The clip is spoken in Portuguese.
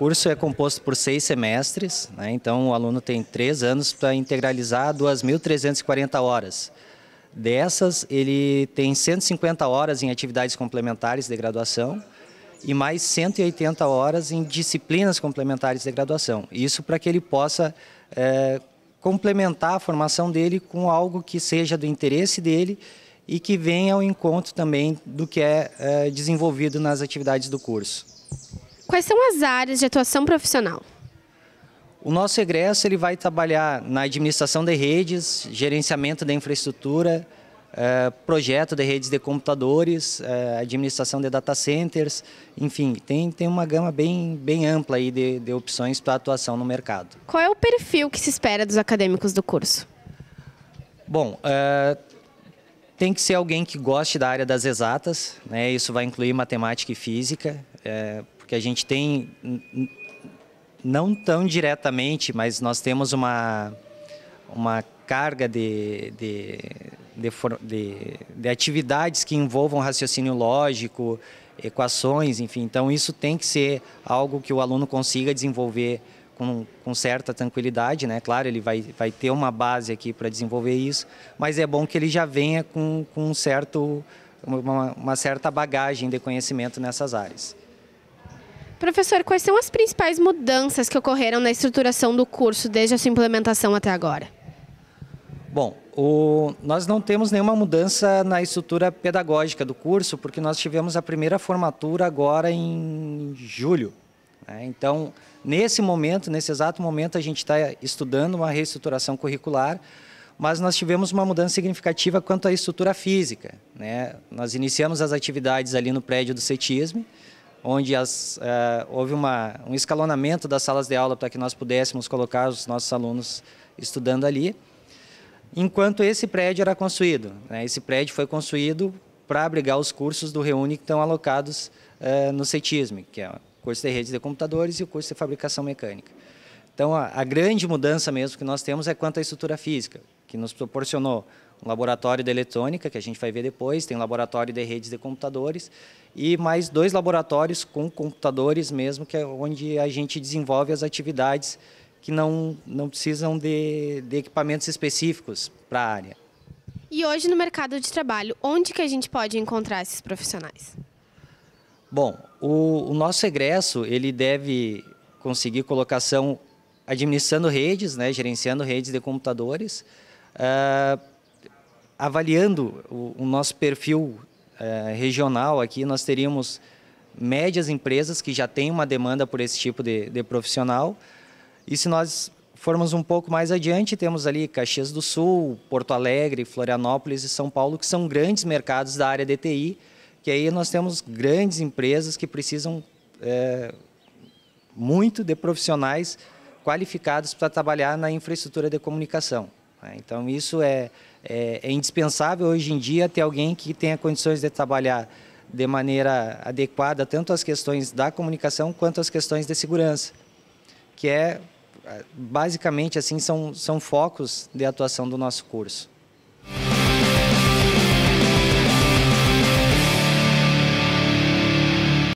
curso é composto por seis semestres, né? então o aluno tem três anos para integralizar 2.340 horas. Dessas, ele tem 150 horas em atividades complementares de graduação e mais 180 horas em disciplinas complementares de graduação. Isso para que ele possa é, complementar a formação dele com algo que seja do interesse dele e que venha ao encontro também do que é, é desenvolvido nas atividades do curso. Quais são as áreas de atuação profissional? O nosso egresso ele vai trabalhar na administração de redes, gerenciamento da infraestrutura, eh, projeto de redes de computadores, eh, administração de data centers, enfim, tem, tem uma gama bem, bem ampla aí de, de opções para atuação no mercado. Qual é o perfil que se espera dos acadêmicos do curso? Bom, eh, tem que ser alguém que goste da área das exatas, né? isso vai incluir matemática e física, que a gente tem, não tão diretamente, mas nós temos uma, uma carga de, de, de, de, de atividades que envolvam raciocínio lógico, equações, enfim. Então, isso tem que ser algo que o aluno consiga desenvolver com, com, certa tranquilidade, né? Claro, ele vai, vai ter uma base aqui para desenvolver isso, mas é bom que ele já venha com, com um certo, uma, uma certa bagagem de conhecimento nessas áreas. Professor, quais são as principais mudanças que ocorreram na estruturação do curso desde a sua implementação até agora? Bom, o, nós não temos nenhuma mudança na estrutura pedagógica do curso, porque nós tivemos a primeira formatura agora em julho. Né? Então, nesse momento, nesse exato momento, a gente está estudando uma reestruturação curricular, mas nós tivemos uma mudança significativa quanto à estrutura física. Né? Nós iniciamos as atividades ali no prédio do CETISME, onde as, eh, houve uma, um escalonamento das salas de aula para que nós pudéssemos colocar os nossos alunos estudando ali, enquanto esse prédio era construído. Né? Esse prédio foi construído para abrigar os cursos do Reúne que estão alocados eh, no CETISM, que é o curso de redes de computadores e o curso de fabricação mecânica. Então, a, a grande mudança mesmo que nós temos é quanto à estrutura física que nos proporcionou um laboratório de eletrônica, que a gente vai ver depois, tem um laboratório de redes de computadores, e mais dois laboratórios com computadores mesmo, que é onde a gente desenvolve as atividades que não, não precisam de, de equipamentos específicos para a área. E hoje no mercado de trabalho, onde que a gente pode encontrar esses profissionais? Bom, o, o nosso egresso, ele deve conseguir colocação administrando redes, né, gerenciando redes de computadores, Uh, avaliando o, o, nosso perfil uh, regional aqui, nós teríamos médias empresas que já têm uma demanda por esse tipo de, de profissional. E se nós formos um pouco mais adiante, temos ali Caxias do Sul, Porto Alegre, Florianópolis e São Paulo, que são grandes mercados da área DTI. que aí nós temos grandes empresas que precisam é, muito de profissionais qualificados para trabalhar na infraestrutura de comunicação. Né? Então, isso é, é, é, indispensável hoje em dia ter alguém que tenha condições de trabalhar de maneira adequada tanto as questões da comunicação quanto as questões de segurança, que é basicamente assim são, são focos de atuação do nosso curso.